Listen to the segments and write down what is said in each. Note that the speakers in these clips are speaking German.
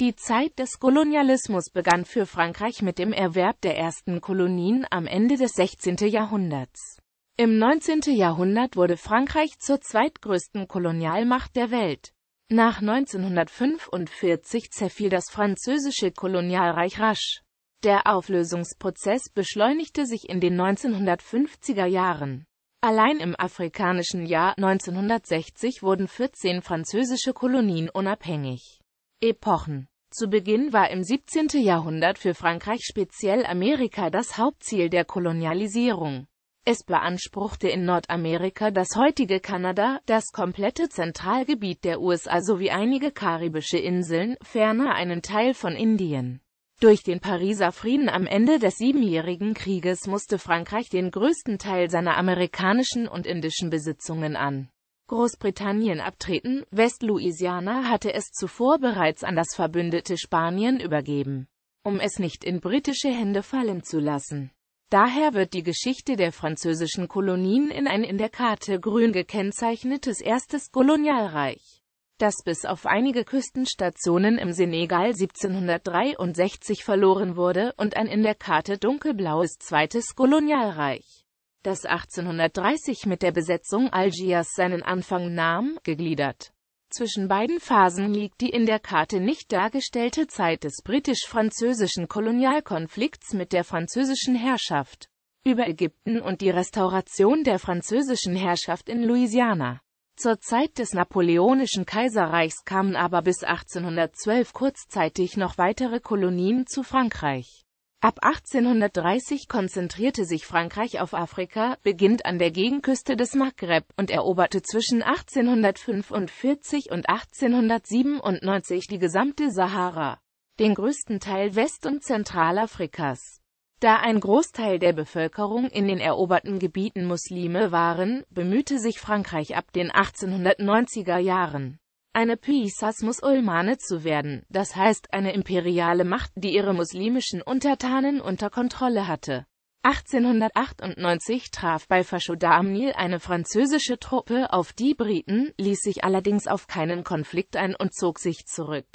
Die Zeit des Kolonialismus begann für Frankreich mit dem Erwerb der ersten Kolonien am Ende des 16. Jahrhunderts. Im 19. Jahrhundert wurde Frankreich zur zweitgrößten Kolonialmacht der Welt. Nach 1945 zerfiel das französische Kolonialreich rasch. Der Auflösungsprozess beschleunigte sich in den 1950er Jahren. Allein im afrikanischen Jahr 1960 wurden 14 französische Kolonien unabhängig. Epochen zu Beginn war im 17. Jahrhundert für Frankreich speziell Amerika das Hauptziel der Kolonialisierung. Es beanspruchte in Nordamerika das heutige Kanada, das komplette Zentralgebiet der USA sowie einige karibische Inseln, ferner einen Teil von Indien. Durch den Pariser Frieden am Ende des Siebenjährigen Krieges musste Frankreich den größten Teil seiner amerikanischen und indischen Besitzungen an Großbritannien abtreten. West-Louisiana hatte es zuvor bereits an das verbündete Spanien übergeben, um es nicht in britische Hände fallen zu lassen. Daher wird die Geschichte der französischen Kolonien in ein in der Karte grün gekennzeichnetes erstes Kolonialreich, das bis auf einige Küstenstationen im Senegal 1763 verloren wurde, und ein in der Karte dunkelblaues zweites Kolonialreich das 1830 mit der Besetzung Algiers seinen Anfang nahm, gegliedert. Zwischen beiden Phasen liegt die in der Karte nicht dargestellte Zeit des britisch-französischen Kolonialkonflikts mit der französischen Herrschaft über Ägypten und die Restauration der französischen Herrschaft in Louisiana. Zur Zeit des napoleonischen Kaiserreichs kamen aber bis 1812 kurzzeitig noch weitere Kolonien zu Frankreich. Ab 1830 konzentrierte sich Frankreich auf Afrika, beginnt an der Gegenküste des Maghreb und eroberte zwischen 1845 und 1897 die gesamte Sahara, den größten Teil West- und Zentralafrikas. Da ein Großteil der Bevölkerung in den eroberten Gebieten Muslime waren, bemühte sich Frankreich ab den 1890er Jahren eine Pisas Musulmane zu werden, das heißt eine imperiale Macht, die ihre muslimischen Untertanen unter Kontrolle hatte. 1898 traf bei Fashoda eine französische Truppe auf die Briten, ließ sich allerdings auf keinen Konflikt ein und zog sich zurück.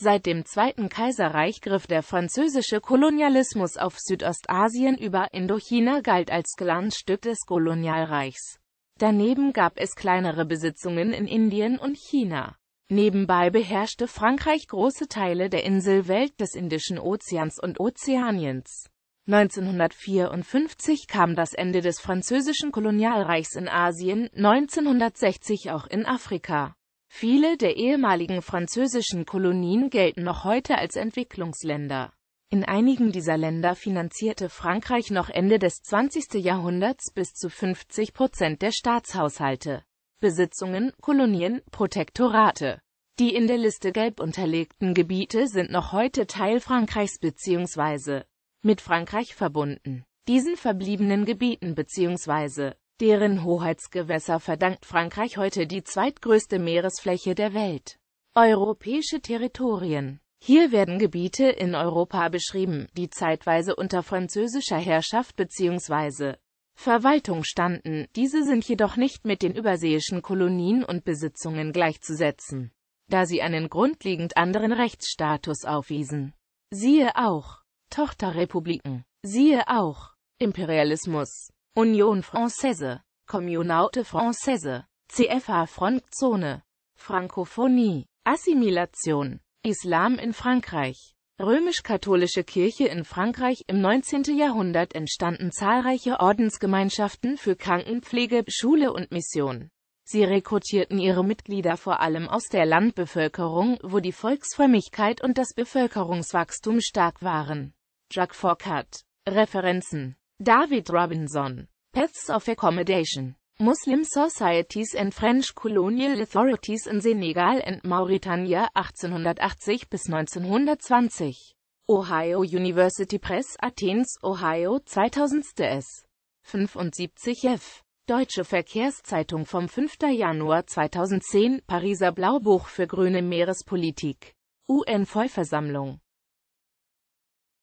Seit dem Zweiten Kaiserreich griff der französische Kolonialismus auf Südostasien über, Indochina galt als Glanzstück des Kolonialreichs. Daneben gab es kleinere Besitzungen in Indien und China. Nebenbei beherrschte Frankreich große Teile der Inselwelt des Indischen Ozeans und Ozeaniens. 1954 kam das Ende des französischen Kolonialreichs in Asien, 1960 auch in Afrika. Viele der ehemaligen französischen Kolonien gelten noch heute als Entwicklungsländer. In einigen dieser Länder finanzierte Frankreich noch Ende des 20. Jahrhunderts bis zu 50 Prozent der Staatshaushalte. Besitzungen, Kolonien, Protektorate. Die in der Liste gelb unterlegten Gebiete sind noch heute Teil Frankreichs bzw. mit Frankreich verbunden. Diesen verbliebenen Gebieten bzw. deren Hoheitsgewässer verdankt Frankreich heute die zweitgrößte Meeresfläche der Welt. Europäische Territorien hier werden Gebiete in Europa beschrieben, die zeitweise unter französischer Herrschaft bzw. Verwaltung standen, diese sind jedoch nicht mit den überseeischen Kolonien und Besitzungen gleichzusetzen, da sie einen grundlegend anderen Rechtsstatus aufwiesen. Siehe auch Tochterrepubliken. Siehe auch Imperialismus. Union Française. Communaute Française. CFA Frontzone. Frankophonie. Assimilation. Islam in Frankreich römisch-katholische Kirche in Frankreich im 19. Jahrhundert entstanden zahlreiche Ordensgemeinschaften für Krankenpflege, Schule und Mission. Sie rekrutierten ihre Mitglieder vor allem aus der Landbevölkerung, wo die Volksfrömmigkeit und das Bevölkerungswachstum stark waren. Jack Fockert Referenzen David Robinson Paths of Accommodation Muslim Societies and French Colonial Authorities in Senegal and Mauritania 1880 bis 1920. Ohio University Press Athens, Ohio 2000 S. 75 F. Deutsche Verkehrszeitung vom 5. Januar 2010 Pariser Blaubuch für grüne Meerespolitik UN-Vollversammlung